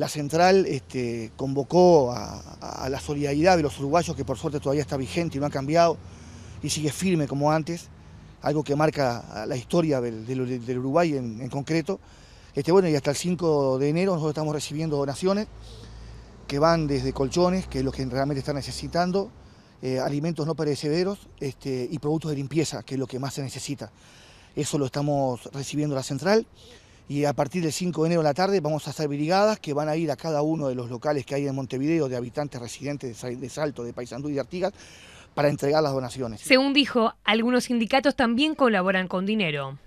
la central este, convocó a, la solidaridad de los uruguayos, que por suerte todavía está vigente y no ha cambiado y sigue firme como antes, algo que marca la historia del, Uruguay en, concreto. Este, bueno, y hasta el 5 de enero nosotros estamos recibiendo donaciones que van desde colchones, que es lo que realmente están necesitando, eh, alimentos no perecederos este, y productos de limpieza, que es lo que más se necesita. Eso lo estamos recibiendo la central y a partir del 5 de enero de la tarde vamos a hacer brigadas que van a ir a cada uno de los locales que hay en Montevideo de habitantes residentes de Salto, de Paysandú y de Artigas para entregar las donaciones. Según dijo, algunos sindicatos también colaboran con dinero.